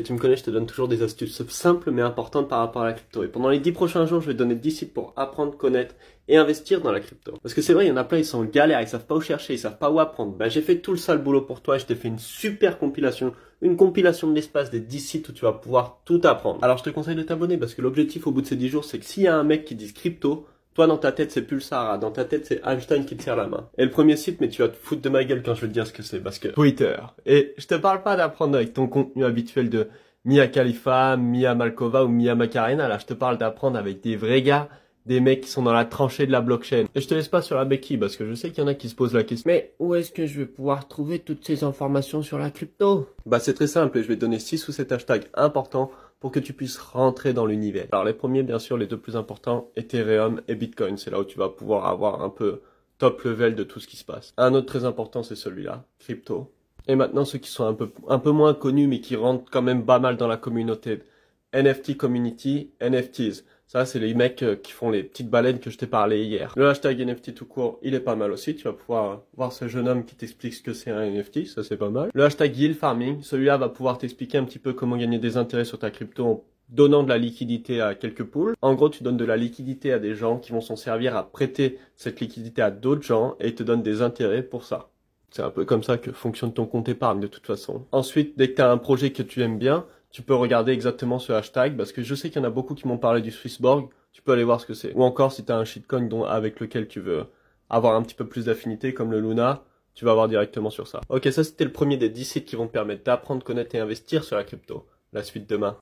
que tu me connais, je te donne toujours des astuces simples mais importantes par rapport à la crypto. Et pendant les 10 prochains jours, je vais donner 10 sites pour apprendre, connaître et investir dans la crypto. Parce que c'est vrai, il y en a plein, ils sont en galère, ils savent pas où chercher, ils savent pas où apprendre. Ben, j'ai fait tout le sale boulot pour toi, je t'ai fait une super compilation, une compilation de l'espace des 10 sites où tu vas pouvoir tout apprendre. Alors je te conseille de t'abonner parce que l'objectif au bout de ces 10 jours, c'est que s'il y a un mec qui dit crypto, toi, dans ta tête, c'est Pulsar. Dans ta tête, c'est Einstein qui te serre la main. Et le premier site, mais tu vas te foutre de ma gueule quand je vais te dire ce que c'est, parce que... Twitter. Et je te parle pas d'apprendre avec ton contenu habituel de Mia Khalifa, Mia Malkova ou Mia Macarena. Là, je te parle d'apprendre avec des vrais gars, des mecs qui sont dans la tranchée de la blockchain. Et je te laisse pas sur la béquille, parce que je sais qu'il y en a qui se posent la question. Mais où est-ce que je vais pouvoir trouver toutes ces informations sur la crypto Bah, c'est très simple, et je vais donner 6 ou 7 hashtags importants pour que tu puisses rentrer dans l'univers. Alors les premiers, bien sûr, les deux plus importants, Ethereum et Bitcoin. C'est là où tu vas pouvoir avoir un peu top level de tout ce qui se passe. Un autre très important, c'est celui-là, crypto. Et maintenant, ceux qui sont un peu, un peu moins connus, mais qui rentrent quand même pas mal dans la communauté. NFT Community, NFTs. Ça, c'est les mecs euh, qui font les petites baleines que je t'ai parlé hier. Le hashtag NFT tout court, il est pas mal aussi. Tu vas pouvoir euh, voir ce jeune homme qui t'explique ce que c'est un NFT. Ça, c'est pas mal. Le hashtag yield farming, celui-là va pouvoir t'expliquer un petit peu comment gagner des intérêts sur ta crypto en donnant de la liquidité à quelques poules. En gros, tu donnes de la liquidité à des gens qui vont s'en servir à prêter cette liquidité à d'autres gens et te donnent des intérêts pour ça. C'est un peu comme ça que fonctionne ton compte épargne de toute façon. Ensuite, dès que tu as un projet que tu aimes bien, tu peux regarder exactement ce hashtag parce que je sais qu'il y en a beaucoup qui m'ont parlé du Swissborg, tu peux aller voir ce que c'est. Ou encore si tu as un shitcoin dont, avec lequel tu veux avoir un petit peu plus d'affinité comme le Luna, tu vas voir directement sur ça. Ok, ça c'était le premier des 10 sites qui vont te permettre d'apprendre, connaître et investir sur la crypto. La suite demain.